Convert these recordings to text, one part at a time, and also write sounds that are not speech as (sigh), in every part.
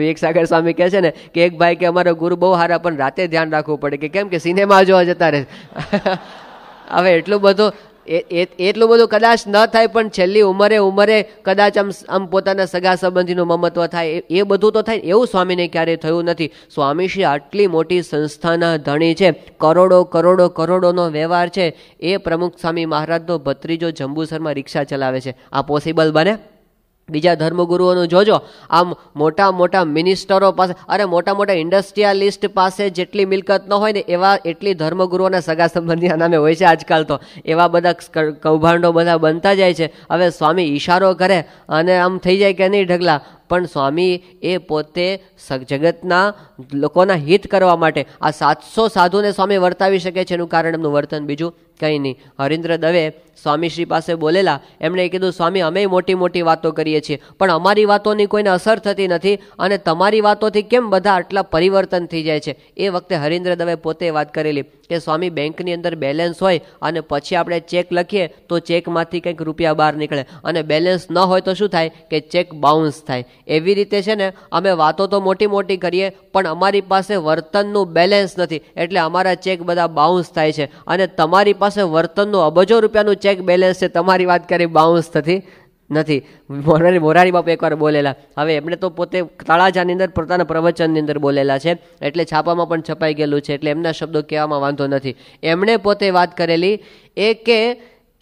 વિવેક સાગર સ્વામી કહે છે ને કે એક ભાઈ કે અમારો ગુરુ બહુ સારા પણ રાતે ધ્યાન રાખવું પડે કે કેમ કે સિનેમા જોવા જતા રહે (laughs) હવે એટલું બધું એટલું બધું કદાચ ન થાય પણ છેલ્લી ઉંમરે ઉંમરે કદાચ આમ આમ પોતાના સગા સંબંધીનું મમત્વ થાય એ બધું તો થાય એવું સ્વામીને ક્યારેય થયું નથી સ્વામીશ્રી આટલી મોટી સંસ્થાના ધણી છે કરોડો કરોડો કરોડોનો વ્યવહાર છે એ પ્રમુખ સ્વામી મહારાજનો ભત્રીજો જંબુસરમાં રિક્ષા ચલાવે છે આ પોસિબલ બને બીજા ધર્મગુરુઓનું જોજો આમ મોટા મોટા મિનિસ્ટરો પાસે અરે મોટા મોટા ઇન્ડસ્ટ્રીયાલિસ્ટ પાસે જેટલી મિલકત ન હોય ને એવા એટલી ધર્મગુરુઓના સગા સંબંધીના નામે હોય છે આજકાલ તો એવા બધા કૌભાંડો બધા બનતા જાય છે હવે સ્વામી ઈશારો કરે અને આમ થઈ જાય કે નહીં ઢગલા પણ સ્વામી એ પોતે જગતના લોકોના હિત કરવા માટે આ સાતસો સાધુને સ્વામી વર્તાવી શકે છે એનું કારણ એમનું વર્તન બીજું કંઈ નહીં હરિન્દ્ર દવે સ્વામીશ્રી પાસે બોલેલા એમણે કીધું સ્વામી અમે મોટી મોટી વાતો કરીએ છીએ પણ અમારી વાતોની કોઈને અસર થતી નથી અને તમારી વાતોથી કેમ બધા આટલા પરિવર્તન થઈ જાય છે એ વખતે હરિન્દ્ર દવે પોતે વાત કરેલી કે સ્વામી બેંકની અંદર બેલેન્સ હોય અને પછી આપણે ચેક લખીએ તો ચેકમાંથી કંઈક રૂપિયા બહાર નીકળે અને બેલેન્સ ન હોય તો શું થાય કે ચેક બાઉન્સ થાય એવી રીતે છે ને અમે વાતો તો મોટી મોટી કરીએ પણ અમારી પાસે વર્તનનું બેલેન્સ નથી એટલે અમારા ચેક બધા બાઉન્સ થાય છે અને તમારી પાસે વર્તનનું અબજો રૂપિયાનું ચેક બેલેન્સ છે તમારી વાત કરી બાઉન્સ થતી નથી મોરારી મોરારી બાપુ એકવાર બોલેલા હવે એમણે તો પોતે તળાજાની અંદર પોતાના પ્રવચનની અંદર બોલેલા છે એટલે છાપામાં પણ છપાઈ ગયેલું છે એટલે એમના શબ્દો કહેવામાં વાંધો નથી એમણે પોતે વાત કરેલી એ કે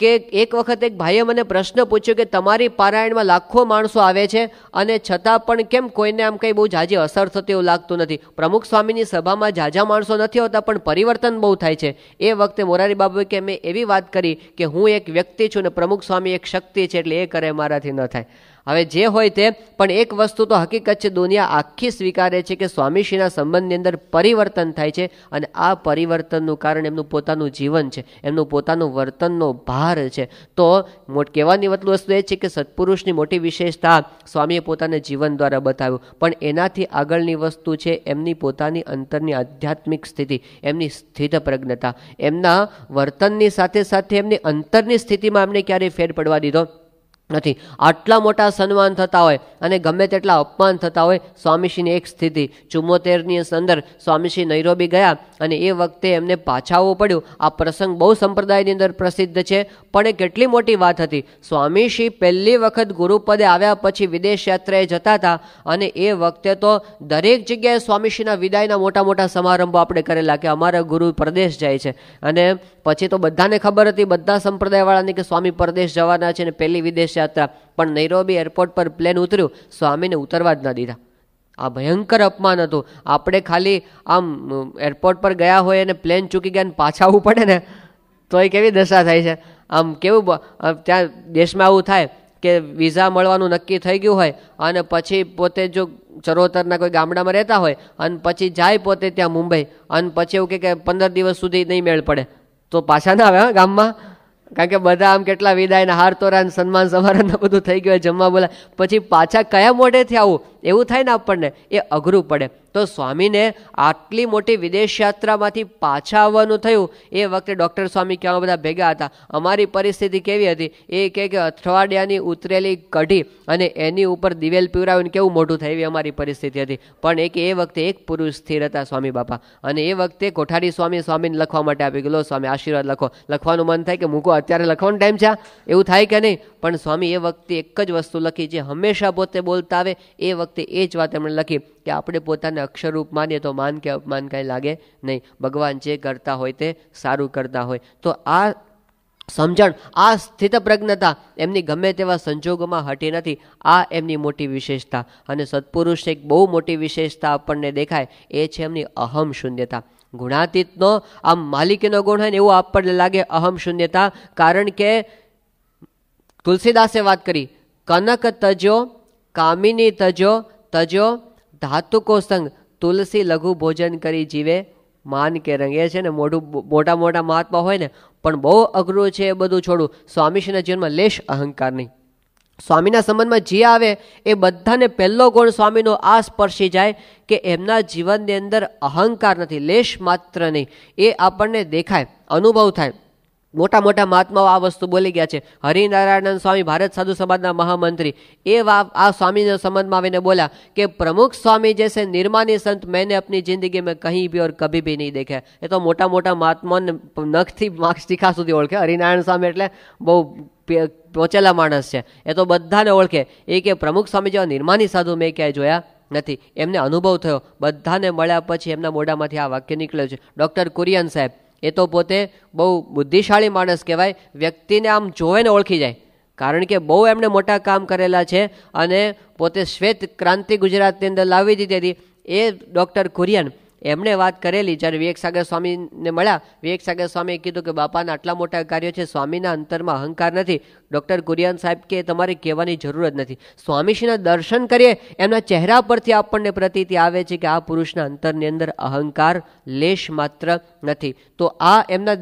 કે એક વખત એક ભાઈએ મને પ્રશ્ન પૂછ્યો કે તમારી પારાયણમાં લાખો માણસો આવે છે અને છતાં પણ કેમ કોઈને આમ કંઈ બહુ ઝાઝી અસર થતી એવું લાગતું નથી પ્રમુખ સ્વામીની સભામાં ઝાઝા માણસો નથી હોતા પણ પરિવર્તન બહુ થાય છે એ વખતે મોરારી બાબુએ કે મેં એવી વાત કરી કે હું એક વ્યક્તિ છું ને પ્રમુખ સ્વામી એક શક્તિ છે એટલે એ કરે મારાથી ન થાય હવે જે હોય તે પણ એક વસ્તુ તો હકીકત છે દુનિયા આખી સ્વીકારે છે કે સ્વામીશ્રીના સંબંધની અંદર પરિવર્તન થાય છે અને આ પરિવર્તનનું કારણ એમનું પોતાનું જીવન છે એમનું પોતાનું વર્તનનો ભાર છે તો મોટ કહેવાની વતલું વસ્તુ એ છે કે સત્પુરુષની મોટી વિશેષતા સ્વામીએ પોતાને જીવન દ્વારા બતાવ્યું પણ એનાથી આગળની વસ્તુ છે એમની પોતાની અંતરની આધ્યાત્મિક સ્થિતિ એમની સ્થિત પ્રજ્ઞતા એમના વર્તનની સાથે સાથે એમની અંતરની સ્થિતિમાં એમને ક્યારેય ફેર પડવા દીધો નથી આટલા મોટા સન્માન થતા હોય અને ગમે તેટલા અપમાન થતા હોય સ્વામીશ્રીની એક સ્થિતિ ચુમ્મોતેરની અંદર સ્વામીશ્રી નૈરોબી ગયા અને એ વખતે એમને પાછાવવું પડ્યું આ પ્રસંગ બહુ સંપ્રદાયની અંદર પ્રસિદ્ધ છે પણ એ કેટલી મોટી વાત હતી સ્વામીશ્રી પહેલી વખત ગુરુપદે આવ્યા પછી વિદેશ યાત્રાએ જતા હતા અને એ વખતે તો દરેક જગ્યાએ સ્વામીશ્રીના વિદાયના મોટા મોટા સમારંભો આપણે કરેલા કે અમારા ગુરુ પ્રદેશ જાય છે અને પછી તો બધાને ખબર હતી બધા સંપ્રદાયવાળાની કે સ્વામી પરદેશ જવાના છે અને પહેલી વિદેશ યાત્રા પણ નૈરોબી એરપોર્ટ પર પ્લેન ઉતર્યું સ્વામીને ઉતરવા જ ન દીધા આ ભયંકર અપમાન હતું આપણે ખાલી આમ એરપોર્ટ પર ગયા હોય અને પ્લેન ચૂકી ગયા અને પાછા આવવું પડે ને તો એ કેવી દશા થાય છે આમ કેવું ત્યાં દેશમાં આવું થાય કે વિઝા મળવાનું નક્કી થઈ ગયું હોય અને પછી પોતે જો ચરોતરના કોઈ ગામડામાં રહેતા હોય અને પછી જાય પોતે ત્યાં મુંબઈ અને પછી એવું કે પંદર દિવસ સુધી નહીં મેળ પડે તો પાછા ના આવે હા ગામમાં કારણ કે બધા આમ કેટલા વિદાય ને હાર તોરા સન્માન સમારંભ બધું થઈ ગયું જમવા બોલા પછી પાછા કયા મોઢેથી આવું એવું થાય ને આપણને એ અઘરું પડે તો સ્વામીને આટલી મોટી વિદેશ યાત્રામાંથી પાછા આવવાનું થયું એ વખતે ડૉક્ટર સ્વામી ક્યાં બધા ભેગા હતા અમારી પરિસ્થિતિ કેવી હતી એ કે કે અઠવાડિયાની ઉતરેલી કઢી અને એની ઉપર દિવેલ પીવરાવીને કેવું મોટું થાય એવી અમારી પરિસ્થિતિ હતી પણ એક એ વખતે એક પુરુષ સ્થિર હતા સ્વામી બાપા અને એ વખતે કોઠારી સ્વામી સ્વામીને લખવા માટે આપી ગયો સ્વામી આશીર્વાદ લખો લખવાનું મન થાય કે મૂકો અત્યારે લખવાનો ટાઈમ છે એવું થાય કે નહીં પણ સ્વામી એ વખતે એક જ વસ્તુ લખી જે હંમેશા પોતે બોલતા આવે એ વખતે વખતે એ જ વાત એમણે લખી કે આપણે પોતાને અક્ષરરૂપ માનીએ તો માન કે અપમાન કાંઈ લાગે નહીં ભગવાન જે કરતા હોય તે સારું કરતા હોય તો આ સમજણ આ સ્થિત પ્રજ્ઞતા એમની ગમે તેવા સંજોગોમાં હટી નથી આ એમની મોટી વિશેષતા અને સત્પુરુષની એક બહુ મોટી વિશેષતા આપણને દેખાય એ છે એમની અહમ શૂન્યતા ગુણાતીતનો આમ માલિકીનો ગુણ હોય ને એવું આપણને લાગે અહમ શૂન્યતા કારણ કે તુલસીદાસે વાત કરી કનક તજો કામિની તજો તજો ધાતુકો સંગ તુલસી લઘુ ભોજન કરી જીવે માન કે રંગે છે ને મોઢું મોટા મોટા મહાત્મા હોય ને પણ બહુ અઘરું છે એ બધું છોડું સ્વામીશ્રીના જીવનમાં લેશ અહંકાર નહીં સ્વામીના સંબંધમાં જે આવે એ બધાને પહેલો ગુણ સ્વામીનો આ સ્પર્શી જાય કે એમના જીવનની અંદર અહંકાર નથી લેશ માત્ર નહીં એ આપણને દેખાય અનુભવ થાય મોટા મોટા મહાત્માઓ આ વસ્તુ બોલી ગયા છે હરિનારાયણ સ્વામી ભારત સાધુ સમાજના મહામંત્રી એ વા આ સ્વામીના સંબંધમાં આવીને બોલ્યા કે પ્રમુખ સ્વામી જે છે નિર્માની સંત મેને અપની જિંદગી મેં કહી ભી ઓર કભી ભી નહીં દેખે એ તો મોટા મોટા મહાત્માઓને નખથી માર્ક્સિકા સુધી ઓળખે હરિનારાયણ સ્વામી એટલે બહુ પહોંચેલા માણસ છે એ તો બધાને ઓળખે એ કે પ્રમુખ સ્વામી જેવા નિર્માની સાધુ મેં ક્યાંય જોયા નથી એમને અનુભવ થયો બધાને મળ્યા પછી એમના મોઢામાંથી આ વાક્ય નીકળ્યું છે ડૉક્ટર કુરિયન સાહેબ એ તો પોતે બહુ બુદ્ધિશાળી માણસ કહેવાય વ્યક્તિને આમ જોવે ને ઓળખી જાય કારણ કે બહુ એમણે મોટા કામ કરેલા છે અને પોતે શ્વેત ક્રાંતિ ગુજરાતની અંદર લાવી દીધી હતી એ ડૉક્ટર કુરિયન એમણે વાત કરેલી જ્યારે વિવેક સાગર સ્વામીને મળ્યા વિવેક સાગર સ્વામીએ કીધું કે બાપાના આટલા મોટા કાર્યો છે સ્વામીના અંતરમાં અહંકાર નથી ડૉક્ટર કુરિયાન સાહેબ કે તમારે કહેવાની જરૂર જ નથી સ્વામીશ્રીના દર્શન કરીએ એમના ચહેરા પરથી આપણને પ્રતીતિ આવે છે કે આ પુરુષના અંતરની અંદર અહંકાર લેશ માત્ર નથી તો આ એમના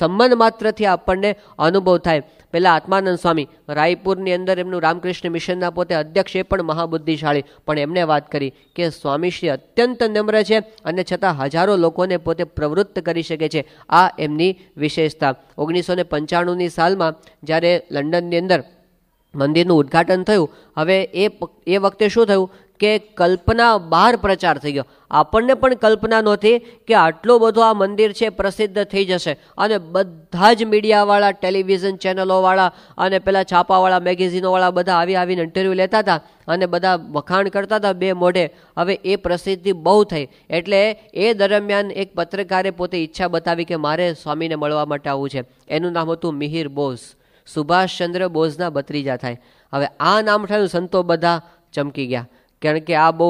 સંબંધ માત્રથી આપણને અનુભવ થાય પહેલાં આત્માનંદ સ્વામી રાયપુરની અંદર એમનું રામકૃષ્ણ મિશનના પોતે અધ્યક્ષ એ પણ મહાબુદ્ધિશાળી પણ એમણે વાત કરી કે સ્વામીશ્રી અત્યંત નમ્ર છે અને છતાં હજારો લોકોને પોતે પ્રવૃત્ત કરી શકે છે આ એમની વિશેષતા ઓગણીસો ને પંચાણુંની સાલમાં જ્યારે લંડન લંડનની અંદર મંદિરનું ઉદ્ઘાટન થયું હવે એ એ વખતે શું થયું કે કલ્પના બહાર પ્રચાર થઈ ગયો આપણને પણ કલ્પના નહોતી કે આટલું બધું આ મંદિર છે પ્રસિદ્ધ થઈ જશે અને બધા જ મીડિયાવાળા ટેલિવિઝન ચેનલોવાળા અને પેલા છાપાવાળા મેગેઝિનોવાળા બધા આવી આવીને ઇન્ટરવ્યૂ લેતા હતા અને બધા વખાણ કરતા હતા બે મોઢે હવે એ પ્રસિદ્ધિ બહુ થઈ એટલે એ દરમિયાન એક પત્રકારે પોતે ઈચ્છા બતાવી કે મારે સ્વામીને મળવા માટે આવવું છે એનું નામ હતું મિહિર બોઝ સુભાષચંદ્ર બોઝના ભત્રીજા થાય હવે આ નામ થયું સંતો બધા ચમકી ગયા કારણ કે આ બહુ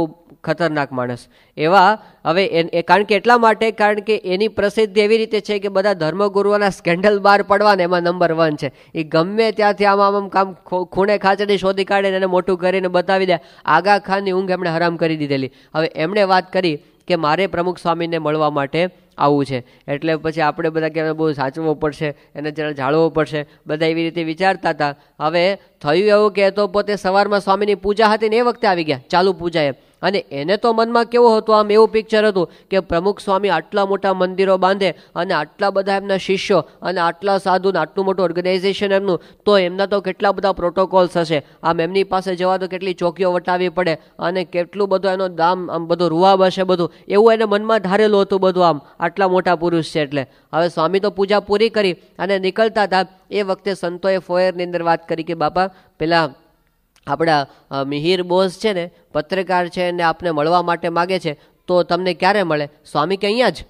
ખતરનાક માણસ એવા હવે એ કારણ કે એટલા માટે કારણ કે એની પ્રસિદ્ધિ એવી રીતે છે કે બધા ધર્મગુરુઓના સ્કેન્ડલ બહાર પડવા એમાં નંબર વન છે એ ગમે ત્યાંથી આમ આમ કામ ખૂણે ખાચડી શોધી કાઢીને એને મોટું કરીને બતાવી દે આગા ખાનની ઊંઘ એમણે હરામ કરી દીધેલી હવે એમણે વાત કરી કે મારે પ્રમુખ સ્વામીને મળવા માટે આવું છે એટલે પછી આપણે બધા કહેવાય બહુ સાચવો પડશે એને જરા જાળવવો પડશે બધા એવી રીતે વિચારતા હતા હવે થયું એવું કે તો પોતે સવારમાં સ્વામીની પૂજા હતી ને એ વખતે આવી ગયા ચાલુ પૂજા એમ અને એને તો મનમાં કેવો હતો આમ એવું પિક્ચર હતું કે પ્રમુખ સ્વામી આટલા મોટા મંદિરો બાંધે અને આટલા બધા એમના શિષ્યો અને આટલા સાધુ આટલું મોટું ઓર્ગેનાઇઝેશન એમનું તો એમના તો કેટલા બધા પ્રોટોકોલ્સ હશે આમ એમની પાસે જવા તો કેટલી ચોકીઓ વટાવી પડે અને કેટલું બધું એનો દામ આમ બધો રૂવાબ હશે બધું એવું એને મનમાં ધારેલું હતું બધું આમ આટલા મોટા પુરુષ છે એટલે હવે સ્વામી તો પૂજા પૂરી કરી અને નીકળતા હતા એ વખતે સંતોએ ફોયરની અંદર વાત કરી કે બાપા પહેલાં આપણા મિહિર બોસ છે ને પત્રકાર છે એને આપને મળવા માટે માગે છે તો તમને ક્યારે મળે સ્વામી કે અહીંયા જ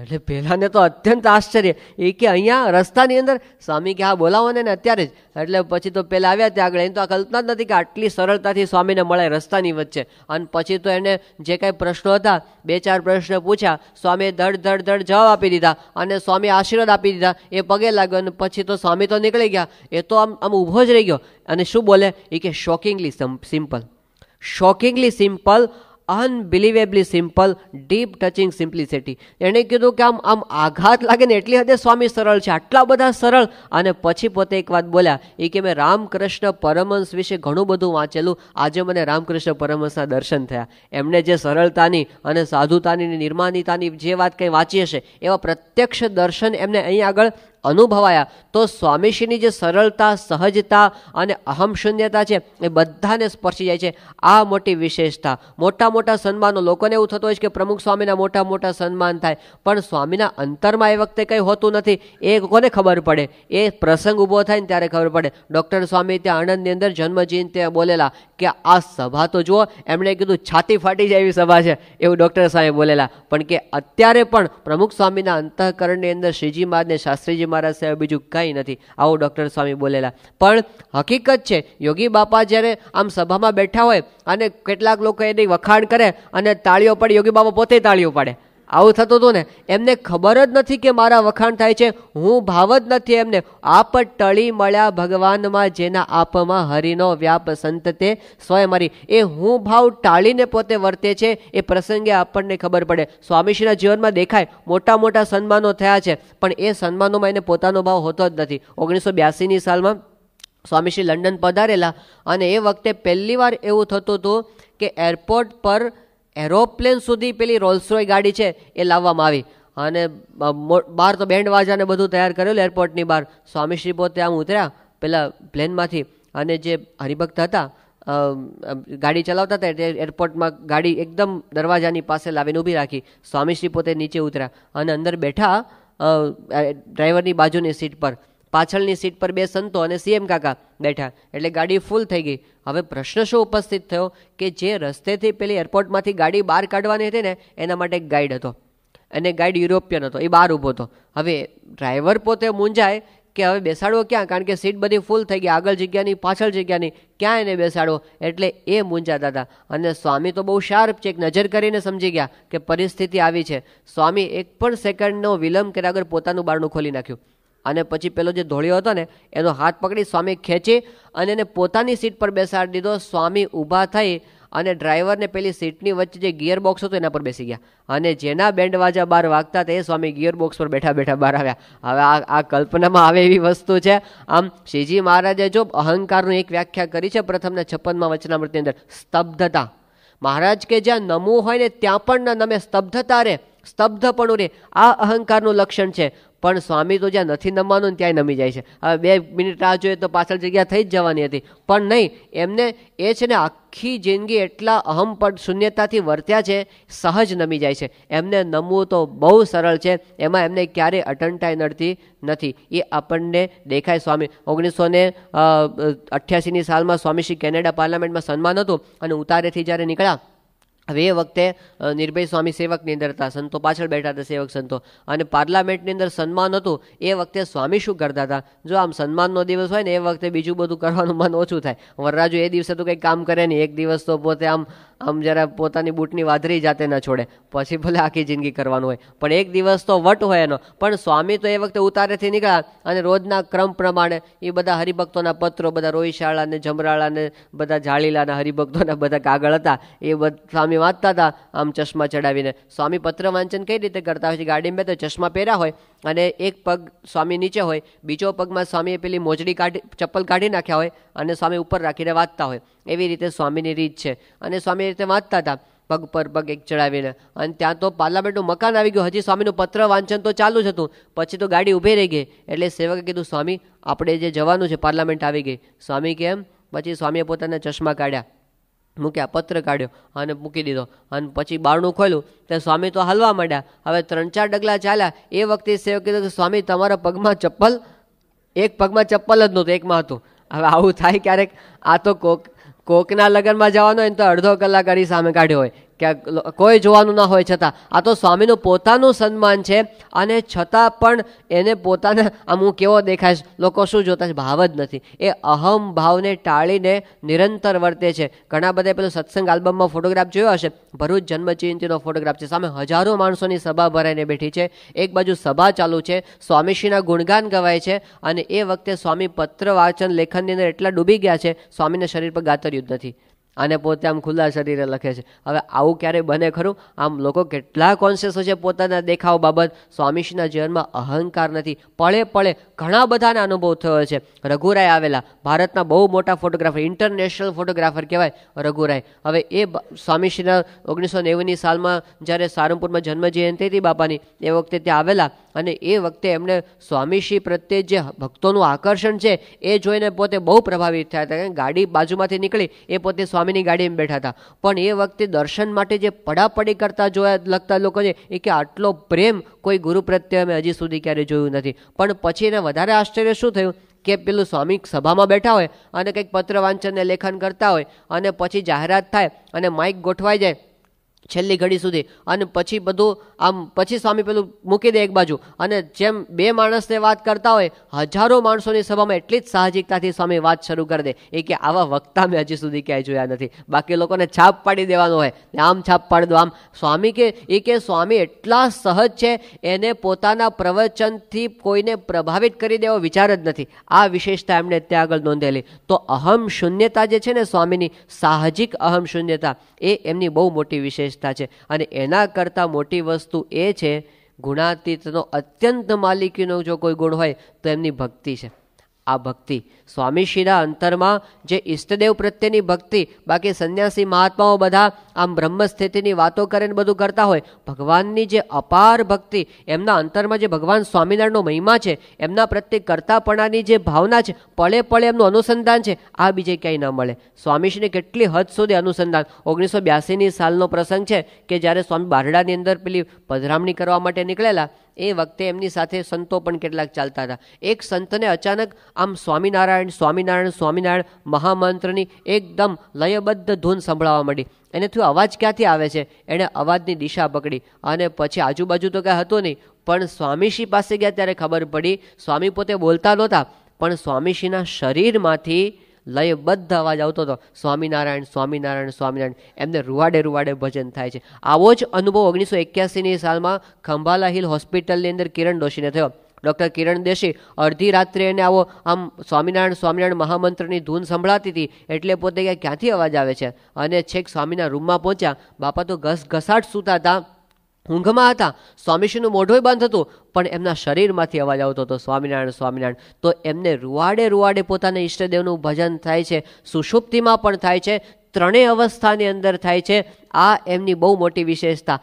એટલે પહેલાંને તો અત્યંત આશ્ચર્ય એ કે અહીંયા રસ્તાની અંદર સ્વામી કે હા બોલાવો ને અત્યારે જ એટલે પછી તો પહેલાં આવ્યા ત્યાં આગળ એને તો આ કલ્પના જ નથી કે આટલી સરળતાથી સ્વામીને મળે રસ્તાની વચ્ચે અને પછી તો એને જે કાંઈ પ્રશ્નો હતા બે ચાર પ્રશ્ન પૂછ્યા સ્વામીએ ધડ ધડ ધડ જવાબ આપી દીધા અને સ્વામી આશીર્વાદ આપી દીધા એ પગે લાગ્યો અને પછી તો સ્વામી તો નીકળી ગયા એ તો આમ આમ ઊભો જ રહી ગયો અને શું બોલે એ કે shockingly simple shockingly simple unbelievably simple deep touching simplicity એણે કીધું કે આમ આમ આઘાત લાગે ને એટલી હદે સ્વામી સરળ છે આટલા બધા સરળ અને પછી પોતે એક વાત બોલ્યા એ કે મેં રામકૃષ્ણ પરમહંસ વિશે ઘણું બધું વાંચેલું આજે મને રામકૃષ્ણ પરમહંસના દર્શન થયા એમણે જે સરળતાની અને સાધુતાની નિર્માણિતાની જે વાત કંઈ વાંચી હશે એવા પ્રત્યક્ષ દર્શન એમને અહીં આગળ અનુભવાયા તો સ્વામીશ્રીની જે સરળતા સહજતા અને અહમશૂન્યતા છે એ બધાને સ્પર્શી જાય છે આ મોટી વિશેષતા મોટા મોટા સન્માનો લોકોને એવું થતું હોય છે કે પ્રમુખ સ્વામીના મોટા મોટા સન્માન થાય પણ સ્વામીના અંતરમાં એ વખતે કંઈ હોતું નથી એ કોને ખબર પડે એ પ્રસંગ ઊભો થાય ને ત્યારે ખબર પડે ડૉક્ટર સ્વામી ત્યાં આણંદની અંદર જન્મજીન ત્યાં બોલેલા કે આ સભા તો જુઓ એમણે કીધું છાતી ફાટી જાય એવી સભા છે એવું ડૉક્ટર સાહેબ બોલેલા પણ કે અત્યારે પણ પ્રમુખ સ્વામીના અંતઃકરણની અંદર શ્રીજી મહારાજને શાસ્ત્રીજી મહારાજ સાહેબ બીજું કંઈ નથી આવું ડૉક્ટર સ્વામી બોલેલા પણ હકીકત છે યોગી બાપા જ્યારે આમ સભામાં બેઠા હોય અને કેટલાક લોકો એની વખાણ કરે અને તાળીઓ પડે યોગી બાપા પોતે તાળીઓ પાડે આવું થતું હતું ને એમને ખબર જ નથી કે મારા વખાણ થાય છે હું ભાવત નથી એમને આપ ટળી મળ્યા ભગવાનમાં જેના આપમાં હરિનો વ્યાપ સંત તે સ્વય મરી એ હું ભાવ ટાળીને પોતે વર્તે છે એ પ્રસંગે આપણને ખબર પડે સ્વામીશ્રીના જીવનમાં દેખાય મોટા મોટા સન્માનો થયા છે પણ એ સન્માનોમાં એને પોતાનો ભાવ હોતો જ નથી ઓગણીસો બ્યાસીની સાલમાં સ્વામીશ્રી લંડન પધારેલા અને એ વખતે પહેલી વાર એવું થતું હતું કે એરપોર્ટ પર એરોપ્લેન સુધી પેલી રોલ્સરોય ગાડી છે એ લાવવામાં આવી અને બહાર તો બેન્ડ વાજાને બધું તૈયાર કરેલું એરપોર્ટની બહાર સ્વામીશ્રી પોતે આમ ઉતર્યા પેલા પ્લેનમાંથી અને જે હરિભક્ત હતા ગાડી ચલાવતા હતા એટલે એરપોર્ટમાં ગાડી એકદમ દરવાજાની પાસે લાવીને ઊભી રાખી સ્વામીશ્રી પોતે નીચે ઉતર્યા અને અંદર બેઠા ડ્રાઈવરની બાજુની સીટ પર પાછળની સીટ પર બે સંતો અને સીએમ કાકા બેઠા એટલે ગાડી ફૂલ થઈ ગઈ હવે પ્રશ્ન શું ઉપસ્થિત થયો કે જે રસ્તેથી પેલી એરપોર્ટમાંથી ગાડી બહાર કાઢવાની હતી ને એના માટે એક ગાઈડ હતો અને ગાઈડ યુરોપિયન હતો એ બહાર ઊભો હતો હવે ડ્રાઈવર પોતે મૂંઝાય કે હવે બેસાડવો ક્યાં કારણ કે સીટ બધી ફૂલ થઈ ગઈ આગળ જગ્યાની પાછળ જગ્યાની ક્યાં એને બેસાડવો એટલે એ મૂંઝાતા હતા અને સ્વામી તો બહુ શાર્પ છે એક નજર કરીને સમજી ગયા કે પરિસ્થિતિ આવી છે સ્વામી એક પણ સેકન્ડનો વિલંબ કર્યા આગળ પોતાનું બારણું ખોલી નાખ્યું અને પછી પેલો જે ધોળિયો હતો ને એનો હાથ પકડી સ્વામી ખેંચી અને એને પોતાની સીટ પર બેસાડી દીધો સ્વામી ઊભા થઈ અને ડ્રાઈવરને પેલી સીટની વચ્ચે જે ગિયર બોક્સ હતું એના પર બેસી ગયા અને જેના બેન્ડ વાજા બહાર વાગતા તે સ્વામી ગિયર બોક્સ પર બેઠા બેઠા બહાર આવ્યા હવે આ આ કલ્પનામાં આવે એવી વસ્તુ છે આમ શ્રીજી મહારાજે જો અહંકારનું એક વ્યાખ્યા કરી છે પ્રથમના છપ્પનમાં વચનામૃતની અંદર સ્તબ્ધતા મહારાજ કે જ્યાં નમવું હોય ને ત્યાં પણ ન નમે સ્તબ્ધતા રે સ્તબ્ધ પણ ને આ અહંકારનું લક્ષણ છે પણ સ્વામી તો જ્યાં નથી નમવાનું ને ત્યાંય નમી જાય છે હવે બે મિનિટ રાહ જોઈએ તો પાછળ જગ્યા થઈ જ જવાની હતી પણ નહીં એમને એ છે ને આખી જિંદગી એટલા અહમ પણ શૂન્યતાથી વર્ત્યા છે સહજ નમી જાય છે એમને નમવું તો બહુ સરળ છે એમાં એમને ક્યારેય અટંટાઈ નડતી નથી એ આપણને દેખાય સ્વામી ઓગણીસો ને અઠ્યાસીની સાલમાં સ્વામીશ્રી કેનેડા પાર્લામેન્ટમાં સન્માન હતું અને ઉતારેથી જ્યારે નીકળ્યા હવે એ વખતે નિર્ભય સ્વામી સેવકની અંદર હતા સંતો પાછળ બેઠા હતા સેવક સંતો અને પાર્લામેન્ટની અંદર સન્માન હતું એ વખતે સ્વામી શું કરતા હતા જો આમ સન્માનનો દિવસ હોય ને એ વખતે બીજું બધું કરવાનું મન ઓછું થાય વરરાજુ એ દિવસે તો કંઈ કામ કરે નહીં એક દિવસ તો પોતે આમ આમ જરા પોતાની બૂટની વાધરી જાતે ન છોડે પછી ભલે આખી જિંદગી કરવાનું હોય પણ એક દિવસ તો વટ હોય એનો પણ સ્વામી તો એ વખતે ઉતારેથી નીકળ્યા અને રોજના ક્રમ પ્રમાણે એ બધા હરિભક્તોના પત્રો બધા રોહિશાળા ને જમરાળા ને બધા જાળીલાના હરિભક્તોના બધા કાગળ હતા એ બધા સ્વામી સ્વામી વાંચતા હતા આમ ચશ્મા ચડાવીને સ્વામી પત્ર વાંચન કઈ રીતે કરતા હોય છે ગાડીમાં બે તો ચશ્મા પહેર્યા હોય અને એક પગ સ્વામી નીચે હોય બીજો પગમાં સ્વામીએ પેલી મોજડી કાઢી ચપ્પલ કાઢી નાખ્યા હોય અને સ્વામી ઉપર રાખીને વાંચતા હોય એવી રીતે સ્વામીની રીત છે અને સ્વામી રીતે વાંચતા હતા પગ પર પગ એક ચડાવીને અને ત્યાં તો પાર્લામેન્ટનું મકાન આવી ગયું હજી સ્વામીનું પત્ર વાંચન તો ચાલુ જ હતું પછી તો ગાડી ઊભી રહી ગઈ એટલે સેવકે કીધું સ્વામી આપણે જે જવાનું છે પાર્લામેન્ટ આવી ગઈ સ્વામી કેમ પછી સ્વામીએ પોતાના ચશ્મા કાઢ્યા મૂક્યા પત્ર કાઢ્યો અને મૂકી દીધો અને પછી બારણું ખોલ્યું તે સ્વામી તો હાલવા માંડ્યા હવે ત્રણ ચાર ડગલા ચાલ્યા એ વખતે સેવક કીધું કે સ્વામી તમારા પગમાં ચપ્પલ એક પગમાં ચપ્પલ જ નહોતું એકમાં હતું હવે આવું થાય ક્યારેક આ તો કોક કોકના લગ્નમાં જવાનું હોય ને તો અડધો કલાક આની સામે કાઢ્યો હોય કે કોઈ જોવાનું ના હોય છતાં આ તો સ્વામીનું પોતાનું સન્માન છે અને છતાં પણ એને પોતાના (laughs) આમ હું કેવો દેખાઈશ લોકો શું જોતા છે ભાવ જ નથી એ અહમ ભાવને ટાળીને નિરંતર વર્તે છે ઘણા બધા પેલો સત્સંગ આલ્બમમાં ફોટોગ્રાફ જોયો હશે ભરૂચ જન્મજયંતિનો ફોટોગ્રાફ છે સામે હજારો માણસોની સભા ભરાઈને બેઠી છે એક બાજુ સભા ચાલુ છે સ્વામીશ્રીના ગુણગાન ગવાય છે અને એ વખતે સ્વામી પત્ર વાચન લેખનની અંદર એટલા ડૂબી ગયા છે સ્વામીને શરીર પર ગાતર યુદ્ધ નથી અને પોતે આમ ખુલ્લા શરીરે લખે છે હવે આવું ક્યારે બને ખરું આમ લોકો કેટલા કોન્શિયસ છે પોતાના દેખાવ બાબત સ્વામીશ્રીના જીવનમાં અહંકાર નથી પળે પળે ઘણા બધાને અનુભવ થયો છે રઘુરાય આવેલા ભારતના બહુ મોટા ફોટોગ્રાફર ઇન્ટરનેશનલ ફોટોગ્રાફર કહેવાય રઘુરાય હવે એ સ્વામીશ્રીના ઓગણીસો નેવુંની સાલમાં જ્યારે સારંગપુરમાં જન્મ જયંતિ બાપાની એ વખતે ત્યાં આવેલા અને એ વખતે એમણે સ્વામીશ્રી પ્રત્યે જે ભક્તોનું આકર્ષણ છે એ જોઈને પોતે બહુ પ્રભાવિત થયા હતા ગાડી બાજુમાંથી નીકળી એ પોતે સ્વામી સ્વામીની ગાડીમાં બેઠા હતા પણ એ વખતે દર્શન માટે જે પડાપડી કરતા જોયા લગતા લોકો છે એ કે આટલો પ્રેમ કોઈ ગુરુ પ્રત્યે અમે હજી સુધી ક્યારેય જોયું નથી પણ પછી એને વધારે આશ્ચર્ય શું થયું કે પેલું સ્વામી સભામાં બેઠા હોય અને કંઈક પત્ર વાંચનને લેખન કરતા હોય અને પછી જાહેરાત થાય અને માઇક ગોઠવાઈ જાય છેલ્લી ઘડી સુધી અને પછી બધું આમ પછી સ્વામી પેલું મૂકી દે એક બાજુ અને જેમ બે માણસને વાત કરતા હોય હજારો માણસોની સભામાં એટલી જ સાહજિકતાથી સ્વામી વાત શરૂ કરી દે એ કે આવા વક્તા મેં હજી સુધી ક્યાંય જોયા નથી બાકી લોકોને છાપ પાડી દેવાનો હોય આમ છાપ પાડી દો આમ સ્વામી કે એ કે સ્વામી એટલા સહજ છે એને પોતાના પ્રવચનથી કોઈને પ્રભાવિત કરી દેવો વિચાર જ નથી આ વિશેષતા એમણે ત્યાં આગળ નોંધેલી તો અહમ શૂન્યતા જે છે ને સ્વામીની સાહજિક અહમ શૂન્યતા એ એમની બહુ મોટી વિશેષતા વિશેષતા છે અને એના કરતાં મોટી વસ્તુ એ છે ગુણાતીતનો અત્યંત માલિકીનો જો કોઈ ગુણ હોય તો એમની ભક્તિ છે આ ભક્તિ સ્વામી સ્વામીશ્રીના અંતરમાં જે ઈષ્ટદેવ પ્રત્યેની ભક્તિ બાકી સંન્યાસી મહાત્માઓ બધા આમ બ્રહ્મ સ્થિતિની વાતો કરે ને બધું કરતા હોય ભગવાનની જે અપાર ભક્તિ એમના અંતરમાં જે ભગવાન સ્વામિનારાયણનો મહિમા છે એમના પ્રત્યે કરતાપણાની જે ભાવના છે પળે પળે એમનું અનુસંધાન છે આ બીજે ક્યાંય ન મળે સ્વામીશ્રીને કેટલી હદ સુધી અનુસંધાન ઓગણીસો બ્યાસીની સાલનો પ્રસંગ છે કે જ્યારે સ્વામી બારડાની અંદર પેલી પધરામણી કરવા માટે નીકળેલા એ વખતે એમની સાથે સંતો પણ કેટલાક ચાલતા હતા એક સંતને અચાનક આમ સ્વામિનારાયણ સ્વામિનારાયણ સ્વામિનારાયણ મહામંત્રની એકદમ લયબદ્ધ ધૂન સંભળાવા માંડી એને થયું અવાજ ક્યાંથી આવે છે એણે અવાજની દિશા પકડી અને પછી આજુબાજુ તો કાંઈ હતું નહીં પણ સ્વામીશ્રી પાસે ગયા ત્યારે ખબર પડી સ્વામી પોતે બોલતા નહોતા પણ સ્વામીશ્રીના શરીરમાંથી લયબદ્ધ અવાજ આવતો હતો સ્વામિનારાયણ સ્વામિનારાયણ સ્વામિનારાયણ એમને રૂવાડે રૂવાડે ભજન થાય છે આવો જ અનુભવ ઓગણીસો એક્યાસીની સાલમાં ખંભાલા હિલ હોસ્પિટલની અંદર કિરણ દોશીને થયો ડૉક્ટર કિરણ દેશી અડધી રાત્રે એને આવો આમ સ્વામિનારાયણ સ્વામિનારાયણ મહામંત્રની ધૂન સંભળાતી હતી એટલે પોતે કે ક્યાંથી અવાજ આવે છે અને છેક સ્વામીના રૂમમાં પહોંચ્યા બાપા તો ઘસ ઘસાટ સૂતા હતા ઊંઘમાં હતા સ્વામીશ્રીનું મોઢું બંધ હતું પણ એમના શરીરમાંથી અવાજ આવતો હતો સ્વામિનારાયણ સ્વામિનારાયણ તો એમને રૂવાડે રૂવાડે પોતાના ઈષ્ટદેવનું ભજન થાય છે સુષુપ્તિમાં પણ થાય છે ત્રણેય અવસ્થાની અંદર થાય છે આ એમની બહુ મોટી વિશેષતા